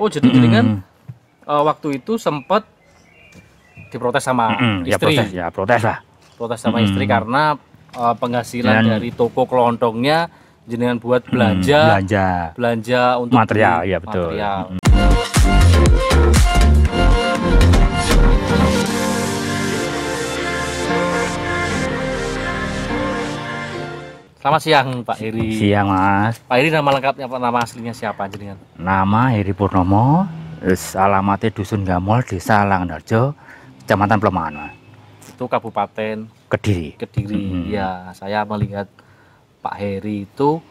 Oh jadi mm -hmm. jaringan uh, waktu itu sempat diprotes sama mm -hmm. istri. Ya protes, ya protes lah. Protes sama mm -hmm. istri karena uh, penghasilan Dan, dari toko kelontongnya jenengan buat belanja mm, belanja belanja untuk material beli, ya betul material. Mm Selamat siang Pak Heri. Siang Mas. Pak Heri nama lengkapnya apa nama aslinya siapa jenengan? Nama Heri Purnomo, alamatnya Dusun Gamol, Desa Langdarjo, Kecamatan Pelemahan Itu Kabupaten Kediri. Kediri. Hmm. Ya, saya melihat Pak Heri itu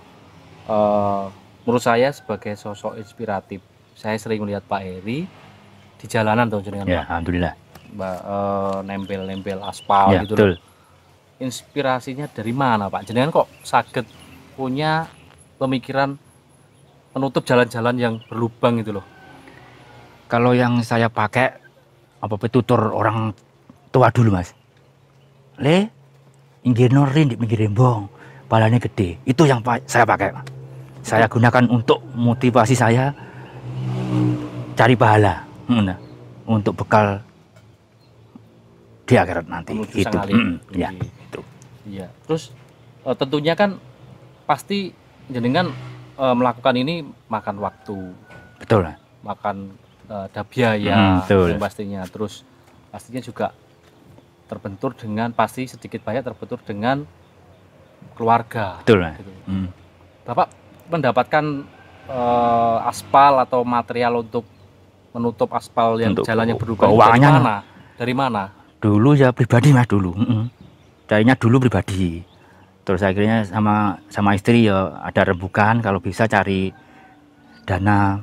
uh, menurut saya sebagai sosok inspiratif. Saya sering melihat Pak Heri di jalanan tuh jenengan. Ya, Pak. alhamdulillah. Mbak, eh, nempel-nempel aspal ya, gitu. Betul inspirasinya dari mana Pak? Jenengan kok sakit punya pemikiran menutup jalan-jalan yang berlubang itu loh? Kalau yang saya pakai apa petutur orang tua dulu mas. Le, inggir norin di pinggir rembong, palanya gede. Itu yang saya pakai. Saya gunakan untuk motivasi saya cari pahala nah, untuk bekal di akhirat nanti. itu. Mm, ya. Iya. Iya. Terus uh, tentunya kan pasti jenengan uh, melakukan ini makan waktu. Betul. Makan uh, ada biaya hmm, betul. pastinya. Terus pastinya juga terbentur dengan pasti sedikit banyak terbentur dengan keluarga. Betul. Gitu. Hmm. Bapak mendapatkan uh, aspal atau material untuk menutup aspal yang untuk jalannya berlubang dari mana? Dari mana? Dulu ya pribadi mah dulu. Mm -hmm Carinya dulu pribadi terus akhirnya sama sama istri ya ada rebukan kalau bisa cari dana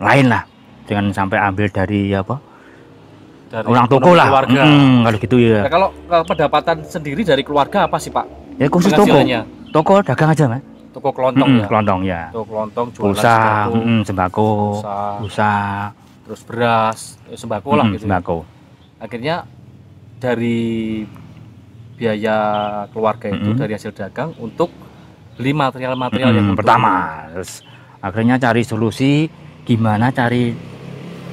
lain lah jangan sampai ambil dari ya apa dari orang toko lah Hmm, kalau gitu ya nah, kalau, kalau pendapatan sendiri dari keluarga apa sih pak ya khusus toko toko dagang aja mas toko kelontong hmm, ya kelontong ya toko kelontong jualan pulsa sembako, hmm, sembako pulsa, terus beras eh, sembako hmm, lah gitu ya. sembako akhirnya dari biaya keluarga itu hmm. dari hasil dagang untuk beli material-material hmm, yang pertama. Terus akhirnya cari solusi gimana cari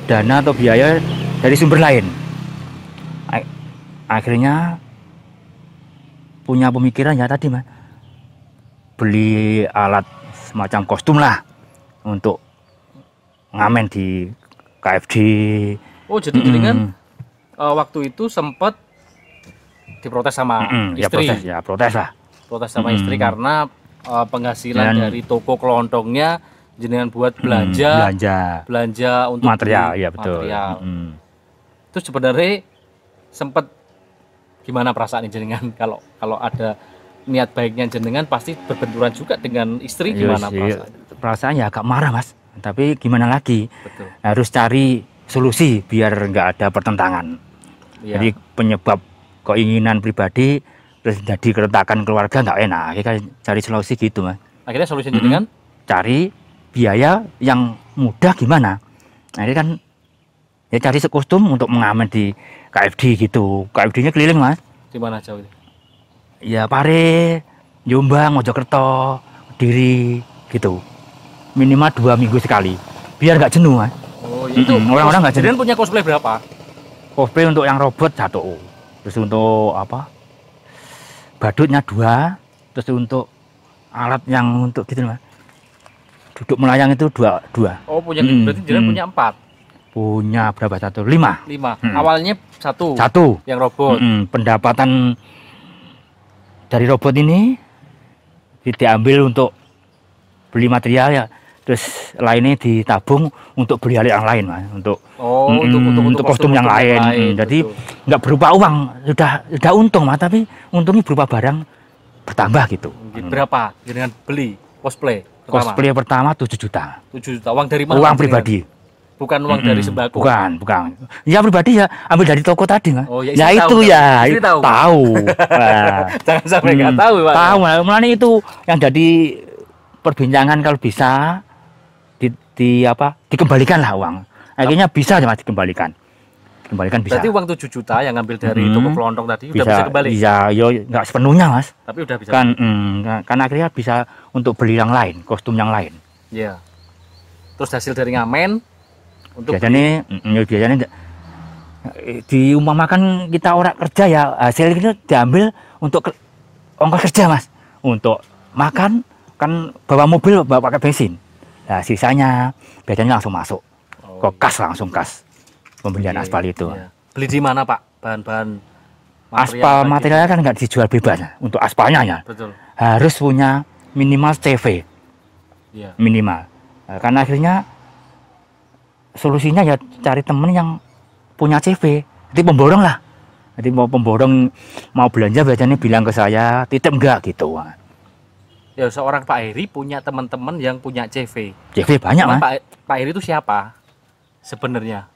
dana atau biaya dari sumber lain. Akhirnya punya pemikiran ya tadi mah beli alat semacam kostum lah untuk ngamen di KFD. Oh jadi mm -hmm. uh, waktu itu sempat diprotes sama mm -hmm. istri. Ya protes, ya protes lah. Protes sama mm -hmm. istri karena uh, penghasilan Dan, dari toko kelontongnya jenengan buat belanja mm, belanja belanja untuk material, ya betul. Material. Mm. Itu sebenarnya sempat gimana perasaan jenengan kalau kalau ada niat baiknya jenengan pasti berbenturan juga dengan istri iya gimana yes, perasaan? Perasaan ya agak marah mas, tapi gimana lagi? Betul. Harus cari solusi biar nggak ada pertentangan. Ya. Jadi penyebab keinginan pribadi terus jadi keretakan keluarga nggak enak kita cari solusi gitu mas akhirnya solusinya hmm. dengan cari biaya yang mudah gimana nah, ini kan ya cari sekostum untuk mengamen di KFD gitu KFD-nya keliling mas di mana jauh ya Pare Jombang Mojokerto Diri gitu minimal dua minggu sekali biar nggak jenuh mas oh, itu iya. orang-orang nggak -orang jenuh punya cosplay berapa cosplay untuk yang robot satu terus untuk apa badutnya dua terus untuk alat yang untuk gitu mas duduk melayang itu dua dua oh punya hmm, berarti jalan hmm. punya empat punya berapa satu lima lima hmm. awalnya satu satu yang robot hmm, pendapatan dari robot ini diambil untuk beli material ya terus lainnya ditabung untuk beli hal yang lain mas untuk oh, mm, untuk, untuk, untuk kostum, kostum yang lain, lain mm, jadi nggak berupa uang sudah sudah untung mas tapi untungnya berupa barang bertambah gitu berapa dengan beli cosplay pertama. cosplay pertama 7 juta 7 juta uang dari mana uang pribadi bukan uang mm -hmm. dari sembako bukan bukan ya pribadi ya ambil dari toko tadi mas oh, ya, ya itu tahu, ya, ya. tahu, tahu. nah. jangan sampai nggak mm, tahu pak tahu malah itu yang jadi perbincangan kalau bisa di apa dikembalikan lah uang akhirnya bisa mas dikembalikan kembalikan bisa. Berarti uang tujuh juta yang ngambil dari hmm. toko kelontong tadi bisa, udah bisa kembali. Iya, yo nggak sepenuhnya, Mas. Tapi udah bisa. Kan mm, karena akhirnya bisa untuk beli yang lain, kostum yang lain. Iya. Terus hasil dari ngamen untuk biasanya di mm, biasanya eh, makan kita orang kerja ya, hasil itu diambil untuk ongkos kerja, Mas. Untuk makan kan bawa mobil bawa pakai bensin. Nah, sisanya biasanya langsung masuk. Oh, Kok kas iya. langsung kas pembelian okay, iya, aspal itu. Iya. Beli di mana, Pak? Bahan-bahan aspal materialnya kan nggak dijual bebas hmm. untuk aspalnya ya. Betul. Harus punya minimal CV. Iya. Minimal. Nah, karena akhirnya solusinya ya cari temen yang punya CV. Jadi pemborong lah. Jadi mau pemborong mau belanja biasanya bilang ke saya, titip enggak gitu ya seorang Pak Heri punya teman-teman yang punya CV. CV banyak mah. Pak, Pak Heri itu siapa sebenarnya?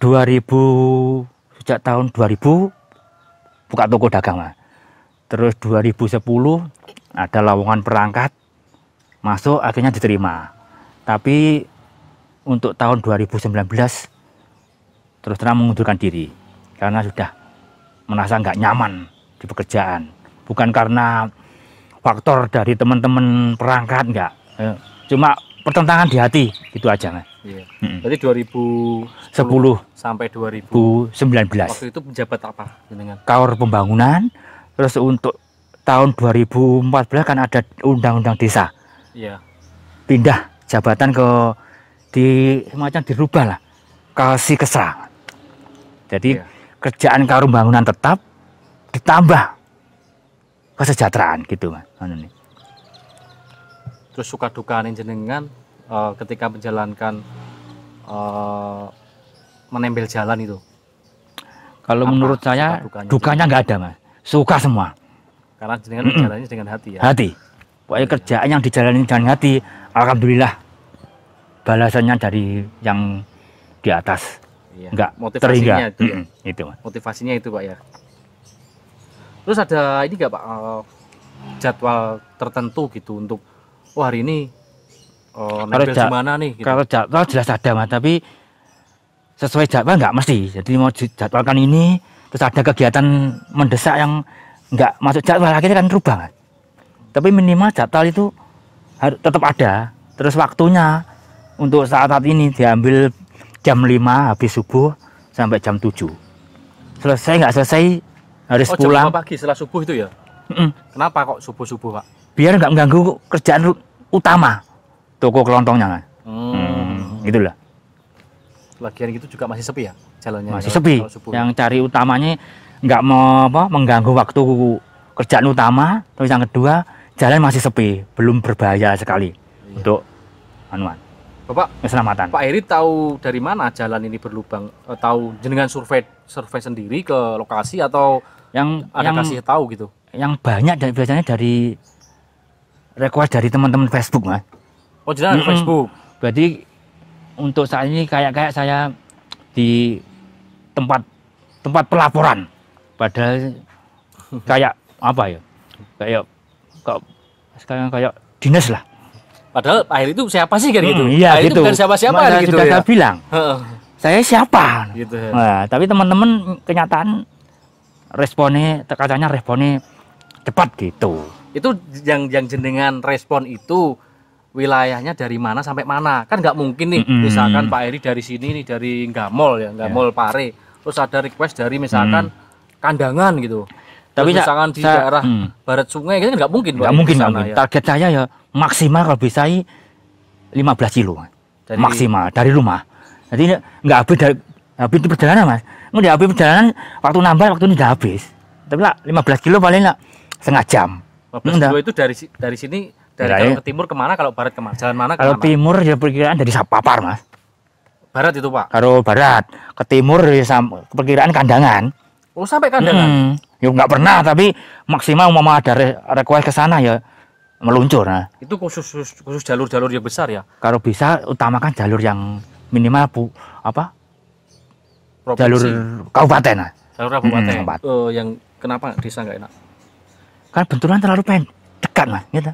2000 sejak tahun 2000 buka toko dagang mah. Terus 2010 ada lowongan perangkat masuk akhirnya diterima. Tapi untuk tahun 2019 terus terang mengundurkan diri karena sudah merasa nggak nyaman di pekerjaan. Bukan karena faktor dari teman-teman perangkat enggak eh, cuma pertentangan di hati gitu aja nah. Iya. Berarti 2010 sampai 2019. Waktu itu menjabat apa Kaur pembangunan. Terus untuk tahun 2014 kan ada undang-undang desa. Iya. Pindah jabatan ke di semacam dirubah lah. Kasih kesra. Jadi iya. kerjaan kaur pembangunan tetap ditambah kesejahteraan gitu, Mas anu nih. Terus suka nih jenengan uh, ketika menjalankan uh, eh, menempel jalan itu. Kalau Apa menurut saya dukanya nggak ada mas, suka semua. Karena jenengan jalannya dengan hati ya. Hati. Pokoknya kerjaan yang dijalani dengan hati, alhamdulillah balasannya dari yang di atas. Iya. Enggak motivasinya itu. Ya. itu mas. Motivasinya itu pak ya. Terus ada ini nggak pak? Uh, jadwal tertentu gitu untuk oh hari ini oh, kalau gimana nih gitu. kalau jadwal jelas ada mas tapi sesuai jadwal nggak mesti jadi mau jadwalkan ini terus ada kegiatan mendesak yang nggak masuk jadwal akhirnya kan rubah mas tapi minimal jadwal itu harus tetap ada terus waktunya untuk saat saat ini diambil jam 5 habis subuh sampai jam 7 selesai nggak selesai harus oh, pulang jam pagi setelah subuh itu ya Mm Kenapa kok subuh-subuh, Pak? Biar nggak mengganggu kerjaan utama toko kelontongnya. Kan? Mm. Mm. Itulah. Lagian itu juga masih sepi ya jalannya. Masih ya, sepi. Yang cari utamanya nggak mau apa, mengganggu waktu kerjaan utama. Terus yang kedua, jalan masih sepi, belum berbahaya sekali iya. untuk anuan. Bapak, keselamatan. Pak Eri tahu dari mana jalan ini berlubang? Eh, tahu jenengan survei survei sendiri ke lokasi atau yang ada yang, kasih tahu gitu? yang banyak dan biasanya dari request dari teman-teman Facebook mas oh jadi -hmm. Facebook berarti untuk saat ini kayak kayak saya di tempat tempat pelaporan padahal kayak apa ya kayak kok sekarang kayak dinas lah padahal akhir itu siapa sih kayak hmm, gitu mm, iya gitu. itu bukan siapa siapa gitu sudah ya? saya bilang saya siapa gitu nah, tapi teman-teman kenyataan responnya katanya responnya cepat gitu itu yang yang jenengan respon itu wilayahnya dari mana sampai mana kan nggak mungkin nih mm -hmm. misalkan Pak Eri dari sini nih dari Gamol ya Gamol ya. yeah. Pare terus ada request dari misalkan mm. kandangan gitu tapi terus misalkan saya, di daerah mm. barat sungai gitu kan nggak mungkin nggak mungkin, sana, mungkin. Ya. target saya ya maksimal kalau bisa 15 kilo dari, maksimal dari rumah jadi nggak habis dari habis itu perjalanan mas nggak habis perjalanan waktu nambah waktu ini udah habis tapi lah 15 kilo paling lah setengah jam. 15 itu dari dari sini dari Enggak, kalau ya. ke timur kemana kalau barat kemana jalan mana kalau kemana? timur ya perkiraan dari Sapapar mas barat itu pak kalau barat ke timur dari ya, perkiraan kandangan oh sampai kandangan hmm. ya nggak pernah tapi maksimal mama ada request ke sana ya meluncur nah. itu khusus khusus jalur-jalur yang besar ya kalau bisa utamakan jalur yang minimal bu apa Provinsi. jalur kabupaten nah. jalur kabupaten hmm, uh, yang kenapa desa nggak enak karena benturan terlalu pengen dekat mas. Gitu.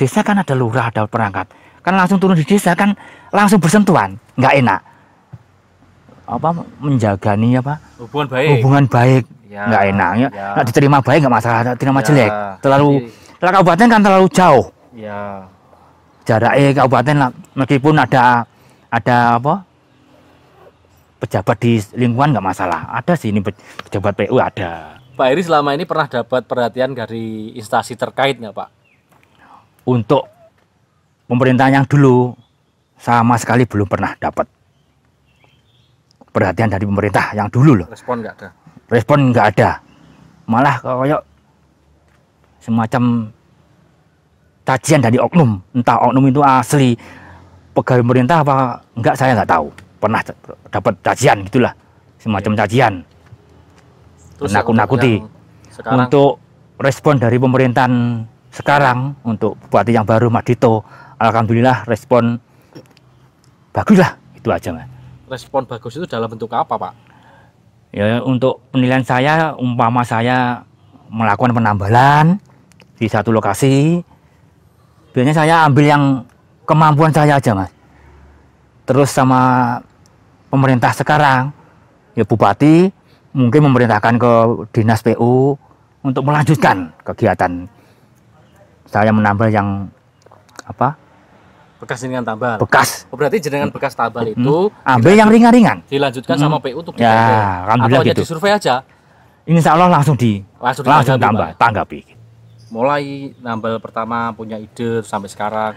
Desa kan ada lurah, ada perangkat. Kan langsung turun di desa kan langsung bersentuhan, nggak enak. Apa menjaga nih apa? Hubungan baik. Hubungan baik, ya, nggak enak. Ya. ya. diterima baik nggak masalah, diterima ya. jelek. Terlalu, terlalu kabupaten kan terlalu jauh. Ya. Jaraknya kabupaten meskipun ada ada apa pejabat di lingkungan nggak masalah ada sih ini pejabat PU ada Pak Heri selama ini pernah dapat perhatian dari instansi terkait nggak Pak? Untuk pemerintahan yang dulu sama sekali belum pernah dapat perhatian dari pemerintah yang dulu loh. Respon nggak ada? Respon nggak ada. Malah kayak semacam tajian dari oknum. Entah oknum itu asli pegawai pemerintah apa enggak saya nggak tahu. Pernah dapat tajian gitulah, semacam iya. kajian menakut-nakuti. Untuk respon dari pemerintahan sekarang untuk bupati yang baru Madito, alhamdulillah respon baguslah itu aja mas. Respon bagus itu dalam bentuk apa pak? Ya untuk penilaian saya umpama saya melakukan penambalan di satu lokasi, biasanya saya ambil yang kemampuan saya aja mas. Terus sama pemerintah sekarang ya bupati mungkin memerintahkan ke dinas PU untuk melanjutkan kegiatan saya menambah yang apa bekas dengan tambal bekas oh, berarti jenengan bekas tambal hmm. itu ambil yang ringan-ringan dilanjutkan hmm. sama PU untuk ya alhamdulillah atau gitu. survei aja ini Allah langsung di langsung, langsung tambah tanggapi mulai nambal pertama punya ide sampai sekarang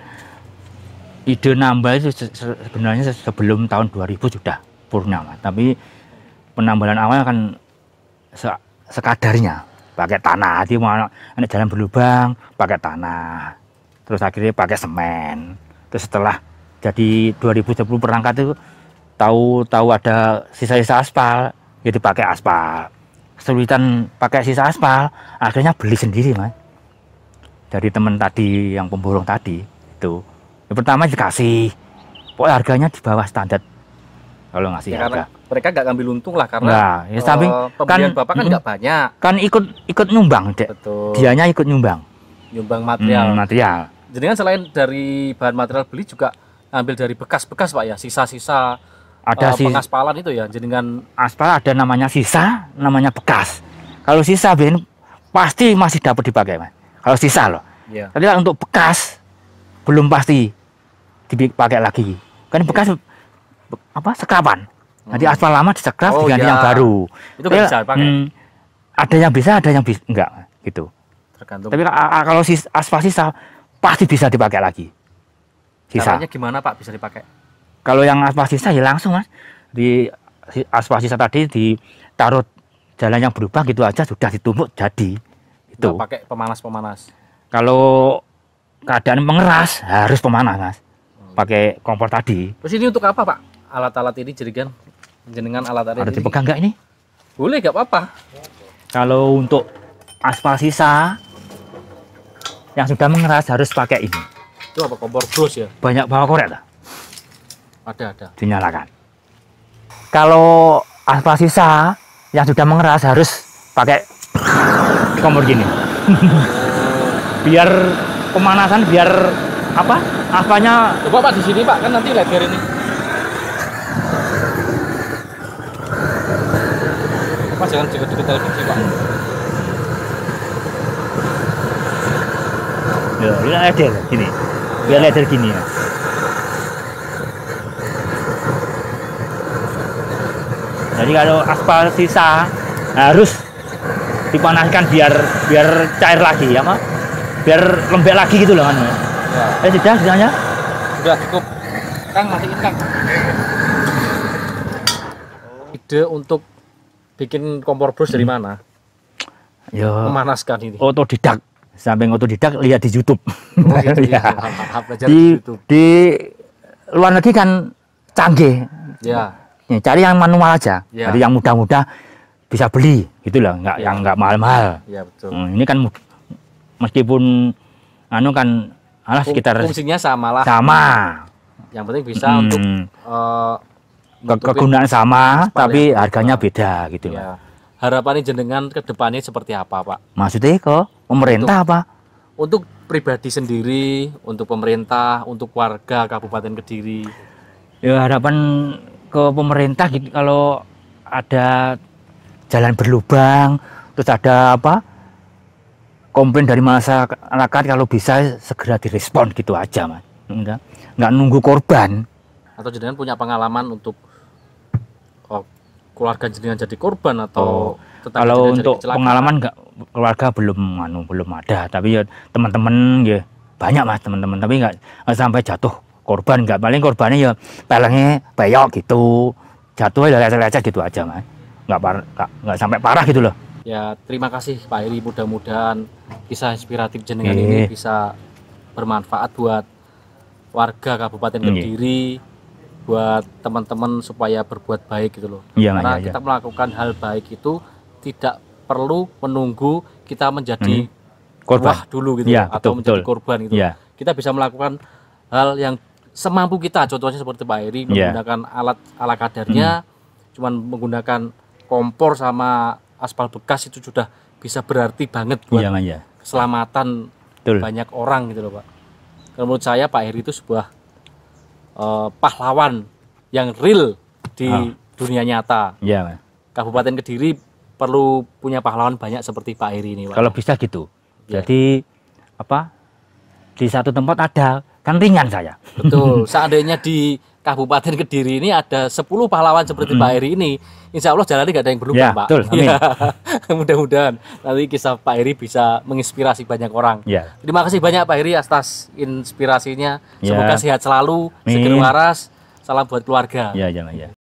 ide nambal itu sebenarnya sebelum tahun 2000 sudah purnama tapi penambalan awal akan se sekadarnya pakai tanah di mana ada jalan berlubang pakai tanah terus akhirnya pakai semen terus setelah jadi 2010 perangkat itu tahu tahu ada sisa-sisa aspal jadi ya pakai aspal kesulitan pakai sisa aspal akhirnya beli sendiri mas dari teman tadi yang pemborong tadi itu yang pertama dikasih pokoknya harganya di bawah standar kalau ngasih ya, harga mereka nggak ngambil untung lah karena nah, ya, uh, pembelian kan, bapak kan hmm, nggak banyak kan ikut ikut nyumbang dek Betul. dianya ikut nyumbang nyumbang material hmm, material jadi kan selain dari bahan material beli juga ambil dari bekas-bekas pak ya sisa-sisa ada uh, eh, pengaspalan itu ya jadi kan aspal ada namanya sisa namanya bekas kalau sisa ben pasti masih dapat dipakai mas kalau sisa loh yeah. tapi untuk bekas belum pasti dipakai lagi kan iya. bekas yeah. apa sekapan Nanti aspal lama disekraf oh, diganti ya. yang baru. Itu Tapi, kan ya, bisa pakai. Hmm, ada yang bisa, ada yang bisa enggak gitu. Tergantung. Tapi kalau sis, aspal sisa pasti bisa dipakai lagi. Sisa. Caranya gimana Pak bisa dipakai? Kalau yang aspal sisa ya langsung Mas. Di aspal sisa tadi ditaruh jalan yang berubah gitu aja sudah ditumbuk jadi. Itu. pakai pemanas-pemanas. Kalau keadaan mengeras harus pemanas Mas. Hmm. Pakai kompor tadi. Terus ini untuk apa Pak? alat-alat ini jerigan jenengan alat ada Ada dipegang nggak ini boleh nggak apa-apa kalau untuk aspal sisa yang sudah mengeras harus pakai ini itu apa kompor bros ya banyak bawa korek ada ada dinyalakan kalau aspal sisa yang sudah mengeras harus pakai kompor gini biar pemanasan biar apa Apanya? coba pak di sini pak kan nanti leger ini jangan deket-deket LPG pak ya ini ada gini biar ya. leather gini ya jadi kalau aspal sisa harus dipanaskan biar biar cair lagi ya mak biar lembek lagi gitu loh kan ya. eh sudah sisanya sudah cukup kang masih ingat ide untuk bikin kompor bos dari hmm. mana? Ya. Memanaskan ini. Otodidak. Sampai otodidak lihat di YouTube. Oh, iya. iya ya. Iya, iya. di, di, di luar negeri kan canggih. Ya. ya cari yang manual aja. Ya. Jadi yang mudah-mudah bisa beli gitu lah, enggak ya. yang enggak mahal-mahal. Ya, betul. Hmm, ini kan meskipun anu kan alas sekitar fungsinya sama lah. Sama. Yang penting bisa hmm. untuk uh, kegunaan sama tapi iya. harganya beda gitu ya. Harapannya jenengan ke depannya seperti apa, Pak? Maksudnya kok pemerintah untuk, apa? Untuk pribadi sendiri, untuk pemerintah, untuk warga Kabupaten Kediri. Ya harapan ke pemerintah gitu kalau ada jalan berlubang, terus ada apa? komplain dari masyarakat kalau bisa segera direspon gitu aja, Mas. Enggak enggak nunggu korban atau jenengan punya pengalaman untuk keluarga jenengan jadi korban atau oh, kalau untuk pengalaman nggak keluarga belum anu belum ada tapi ya teman-teman ya banyak mas teman-teman tapi nggak sampai jatuh korban nggak paling korbannya ya pelengnya peyok gitu jatuh ya lecet-lecet gitu aja mas nggak parah nggak sampai parah gitu loh ya terima kasih Pak Iri mudah-mudahan kisah inspiratif jenengan ini iya. bisa bermanfaat buat warga Kabupaten iya. Kediri e buat teman-teman supaya berbuat baik gitu loh. Ya, Karena ya, ya. kita melakukan hal baik itu tidak perlu menunggu kita menjadi hmm. korban dulu gitu ya, betul, atau menjadi betul. korban gitu. Ya. Kita bisa melakukan hal yang semampu kita. Contohnya seperti Pak Eri iya. menggunakan ya. alat ala kadarnya, hmm. cuman menggunakan kompor sama aspal bekas itu sudah bisa berarti banget buat ya, ya. keselamatan betul. banyak orang gitu loh, Pak. Kalau menurut saya Pak Heri itu sebuah uh, pahlawan yang real di oh. dunia nyata. Iya. Yeah. Kabupaten Kediri perlu punya pahlawan banyak seperti Pak Heri ini. Kalau bisa gitu. Yeah. Jadi apa? Di satu tempat ada kan ringan saya. Betul. Seandainya di Kabupaten Kediri ini ada 10 pahlawan seperti hmm Pak Eri ini, insya Allah jalan ini gak ada yang berubah ya, Pak. Betul. Ya, mudah-mudahan nanti kisah Pak Eri bisa menginspirasi banyak orang. Ya. Terima kasih banyak Pak Eri atas inspirasinya. Ya. Semoga sehat selalu, segera waras. Salam buat keluarga. Ya, ya, ya.